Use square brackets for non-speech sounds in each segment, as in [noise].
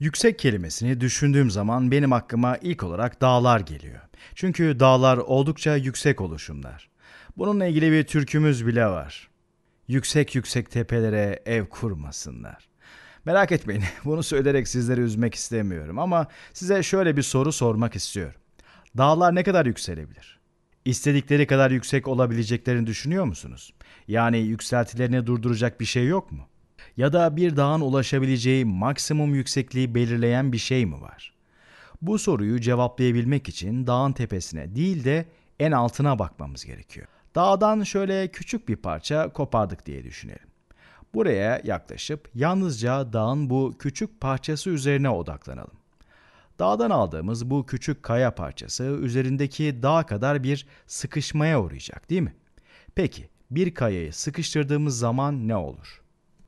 Yüksek kelimesini düşündüğüm zaman benim aklıma ilk olarak dağlar geliyor. Çünkü dağlar oldukça yüksek oluşumlar. Bununla ilgili bir türkümüz bile var. Yüksek yüksek tepelere ev kurmasınlar. Merak etmeyin [laughs] bunu söylerek sizleri üzmek istemiyorum ama size şöyle bir soru sormak istiyorum. Dağlar ne kadar yükselebilir? İstedikleri kadar yüksek olabileceklerini düşünüyor musunuz? Yani yükseltilerini durduracak bir şey yok mu? ya da bir dağın ulaşabileceği maksimum yüksekliği belirleyen bir şey mi var? Bu soruyu cevaplayabilmek için dağın tepesine değil de en altına bakmamız gerekiyor. Dağdan şöyle küçük bir parça kopardık diye düşünelim. Buraya yaklaşıp yalnızca dağın bu küçük parçası üzerine odaklanalım. Dağdan aldığımız bu küçük kaya parçası üzerindeki dağa kadar bir sıkışmaya uğrayacak değil mi? Peki bir kayayı sıkıştırdığımız zaman ne olur?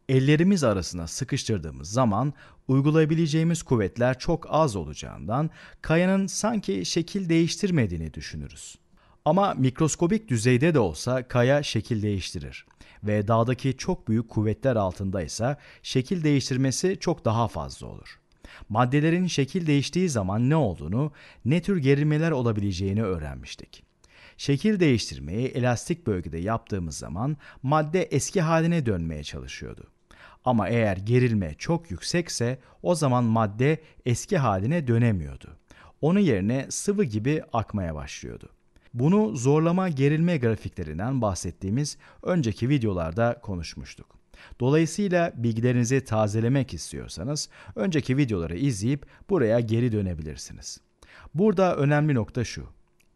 ellerimiz arasına sıkıştırdığımız zaman uygulayabileceğimiz kuvvetler çok az olacağından kayanın sanki şekil değiştirmediğini düşünürüz. Ama mikroskobik düzeyde de olsa kaya şekil değiştirir ve dağdaki çok büyük kuvvetler altında ise şekil değiştirmesi çok daha fazla olur. Maddelerin şekil değiştiği zaman ne olduğunu, ne tür gerilmeler olabileceğini öğrenmiştik. Şekil değiştirmeyi elastik bölgede yaptığımız zaman madde eski haline dönmeye çalışıyordu. Ama eğer gerilme çok yüksekse o zaman madde eski haline dönemiyordu. Onun yerine sıvı gibi akmaya başlıyordu. Bunu zorlama gerilme grafiklerinden bahsettiğimiz önceki videolarda konuşmuştuk. Dolayısıyla bilgilerinizi tazelemek istiyorsanız önceki videoları izleyip buraya geri dönebilirsiniz. Burada önemli nokta şu.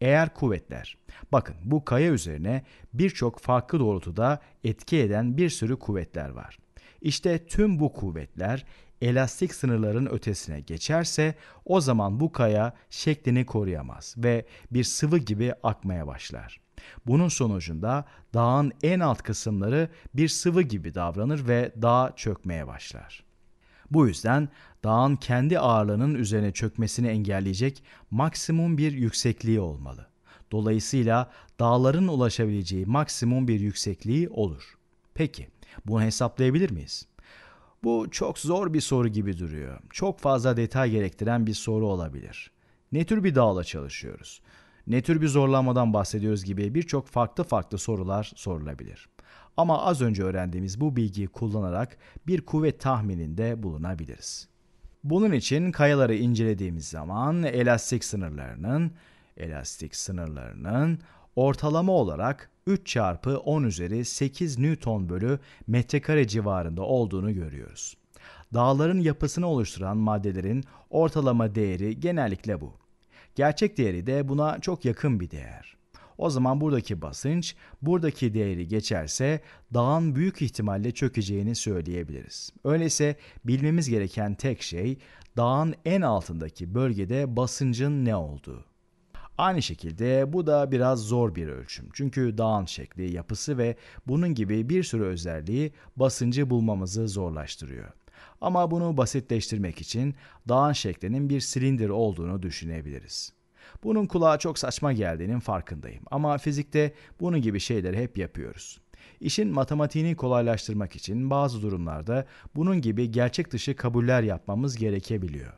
Eğer kuvvetler, bakın bu kaya üzerine birçok farklı doğrultuda etki eden bir sürü kuvvetler var. İşte tüm bu kuvvetler elastik sınırların ötesine geçerse o zaman bu kaya şeklini koruyamaz ve bir sıvı gibi akmaya başlar. Bunun sonucunda dağın en alt kısımları bir sıvı gibi davranır ve dağ çökmeye başlar. Bu yüzden dağın kendi ağırlığının üzerine çökmesini engelleyecek maksimum bir yüksekliği olmalı. Dolayısıyla dağların ulaşabileceği maksimum bir yüksekliği olur. Peki bunu hesaplayabilir miyiz? Bu çok zor bir soru gibi duruyor. Çok fazla detay gerektiren bir soru olabilir. Ne tür bir dağla çalışıyoruz? Ne tür bir zorlanmadan bahsediyoruz gibi birçok farklı farklı sorular sorulabilir. Ama az önce öğrendiğimiz bu bilgiyi kullanarak bir kuvvet tahmininde bulunabiliriz. Bunun için kayaları incelediğimiz zaman elastik sınırlarının elastik sınırlarının ortalama olarak 3 çarpı 10 üzeri 8 Newton bölü metrekare civarında olduğunu görüyoruz. Dağların yapısını oluşturan maddelerin ortalama değeri genellikle bu. Gerçek değeri de buna çok yakın bir değer. O zaman buradaki basınç buradaki değeri geçerse dağın büyük ihtimalle çökeceğini söyleyebiliriz. Öyleyse bilmemiz gereken tek şey dağın en altındaki bölgede basıncın ne olduğu. Aynı şekilde bu da biraz zor bir ölçüm. Çünkü dağın şekli, yapısı ve bunun gibi bir sürü özelliği basıncı bulmamızı zorlaştırıyor. Ama bunu basitleştirmek için dağın şeklinin bir silindir olduğunu düşünebiliriz. Bunun kulağa çok saçma geldiğinin farkındayım ama fizikte bunun gibi şeyleri hep yapıyoruz. İşin matematiğini kolaylaştırmak için bazı durumlarda bunun gibi gerçek dışı kabuller yapmamız gerekebiliyor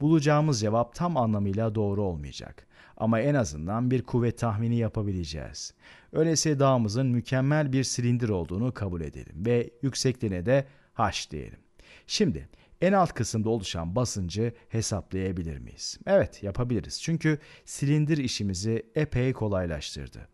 bulacağımız cevap tam anlamıyla doğru olmayacak. Ama en azından bir kuvvet tahmini yapabileceğiz. Öyleyse dağımızın mükemmel bir silindir olduğunu kabul edelim ve yüksekliğine de h diyelim. Şimdi en alt kısımda oluşan basıncı hesaplayabilir miyiz? Evet yapabiliriz çünkü silindir işimizi epey kolaylaştırdı.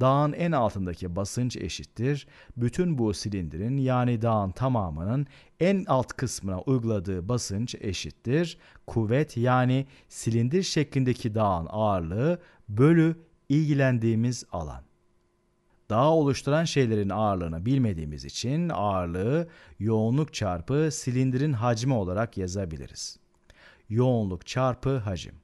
Dağın en altındaki basınç eşittir. Bütün bu silindirin yani dağın tamamının en alt kısmına uyguladığı basınç eşittir. Kuvvet yani silindir şeklindeki dağın ağırlığı bölü ilgilendiğimiz alan. Dağı oluşturan şeylerin ağırlığını bilmediğimiz için ağırlığı yoğunluk çarpı silindirin hacmi olarak yazabiliriz. Yoğunluk çarpı hacim.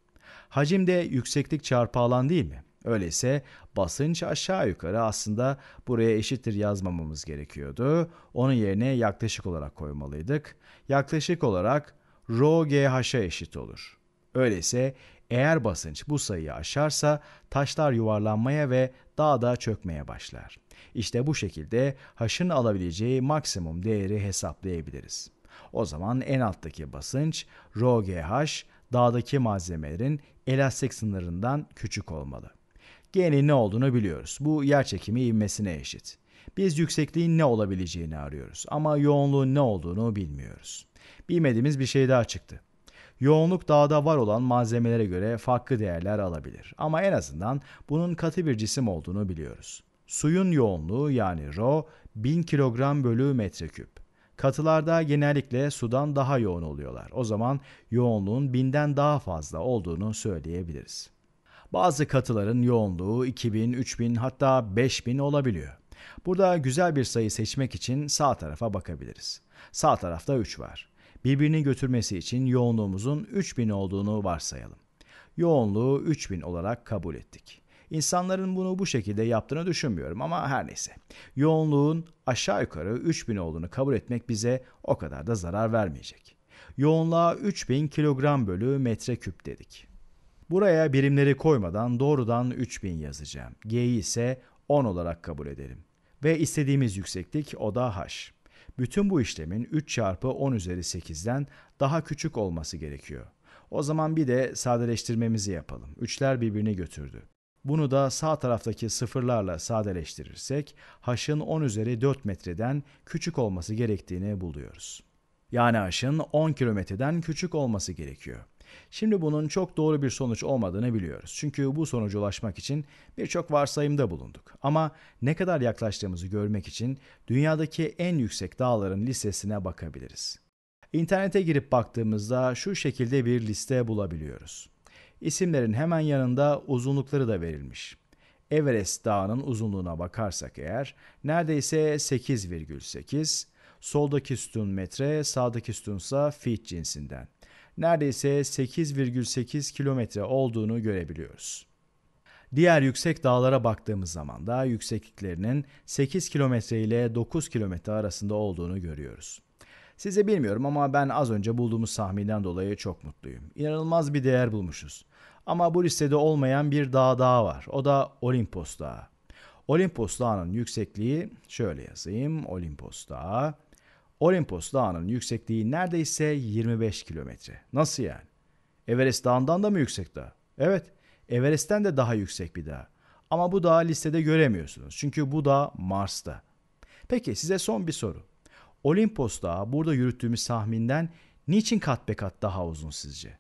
Hacim de yükseklik çarpı alan değil mi? Öyleyse basınç aşağı yukarı aslında buraya eşittir yazmamamız gerekiyordu. Onun yerine yaklaşık olarak koymalıydık. Yaklaşık olarak rho GH'a eşit olur. Öyleyse eğer basınç bu sayıyı aşarsa taşlar yuvarlanmaya ve daha da çökmeye başlar. İşte bu şekilde haşın alabileceği maksimum değeri hesaplayabiliriz. O zaman en alttaki basınç ρgh dağdaki malzemelerin elastik sınırından küçük olmalı. G'nin ne olduğunu biliyoruz. Bu yer çekimi ivmesine eşit. Biz yüksekliğin ne olabileceğini arıyoruz ama yoğunluğun ne olduğunu bilmiyoruz. Bilmediğimiz bir şey daha çıktı. Yoğunluk dağda var olan malzemelere göre farklı değerler alabilir ama en azından bunun katı bir cisim olduğunu biliyoruz. Suyun yoğunluğu yani rho 1000 kilogram bölü metreküp. Katılarda genellikle sudan daha yoğun oluyorlar. O zaman yoğunluğun binden daha fazla olduğunu söyleyebiliriz. Bazı katıların yoğunluğu 2000, 3000 hatta 5000 olabiliyor. Burada güzel bir sayı seçmek için sağ tarafa bakabiliriz. Sağ tarafta 3 var. Birbirini götürmesi için yoğunluğumuzun 3000 olduğunu varsayalım. Yoğunluğu 3000 olarak kabul ettik. İnsanların bunu bu şekilde yaptığını düşünmüyorum ama her neyse. Yoğunluğun aşağı yukarı 3000 olduğunu kabul etmek bize o kadar da zarar vermeyecek. Yoğunluğa 3000 kilogram bölü metre küp dedik. Buraya birimleri koymadan doğrudan 3000 yazacağım. G'yi ise 10 olarak kabul edelim. Ve istediğimiz yükseklik o da h. Bütün bu işlemin 3 çarpı 10 üzeri 8'den daha küçük olması gerekiyor. O zaman bir de sadeleştirmemizi yapalım. Üçler birbirini götürdü. Bunu da sağ taraftaki sıfırlarla sadeleştirirsek h'ın 10 üzeri 4 metreden küçük olması gerektiğini buluyoruz. Yani h'ın 10 kilometreden küçük olması gerekiyor. Şimdi bunun çok doğru bir sonuç olmadığını biliyoruz. Çünkü bu sonuca ulaşmak için birçok varsayımda bulunduk. Ama ne kadar yaklaştığımızı görmek için dünyadaki en yüksek dağların listesine bakabiliriz. İnternete girip baktığımızda şu şekilde bir liste bulabiliyoruz. İsimlerin hemen yanında uzunlukları da verilmiş. Everest Dağı'nın uzunluğuna bakarsak eğer neredeyse 8,8, soldaki sütun metre, sağdaki sütunsa feet cinsinden neredeyse 8,8 kilometre olduğunu görebiliyoruz. Diğer yüksek dağlara baktığımız zaman da yüksekliklerinin 8 kilometre ile 9 kilometre arasında olduğunu görüyoruz. Size bilmiyorum ama ben az önce bulduğumuz sahmiden dolayı çok mutluyum. İnanılmaz bir değer bulmuşuz. Ama bu listede olmayan bir dağ daha var. O da Olimpos Dağı. Olimpos Dağı'nın yüksekliği şöyle yazayım. Olimpos Dağı Olimpos Dağı'nın yüksekliği neredeyse 25 kilometre. Nasıl yani? Everest Dağı'ndan da mı yüksek dağ? Evet, Everest'ten de daha yüksek bir dağ. Ama bu dağı listede göremiyorsunuz. Çünkü bu dağ Mars'ta. Peki size son bir soru. Olimpos Dağı burada yürüttüğümüz tahminden niçin kat be kat daha uzun sizce?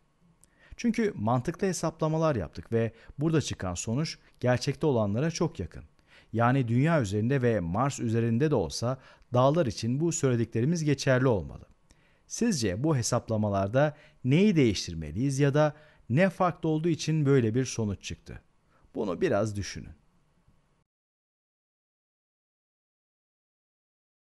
Çünkü mantıklı hesaplamalar yaptık ve burada çıkan sonuç gerçekte olanlara çok yakın. Yani dünya üzerinde ve Mars üzerinde de olsa dağlar için bu söylediklerimiz geçerli olmalı. Sizce bu hesaplamalarda neyi değiştirmeliyiz ya da ne farklı olduğu için böyle bir sonuç çıktı? Bunu biraz düşünün.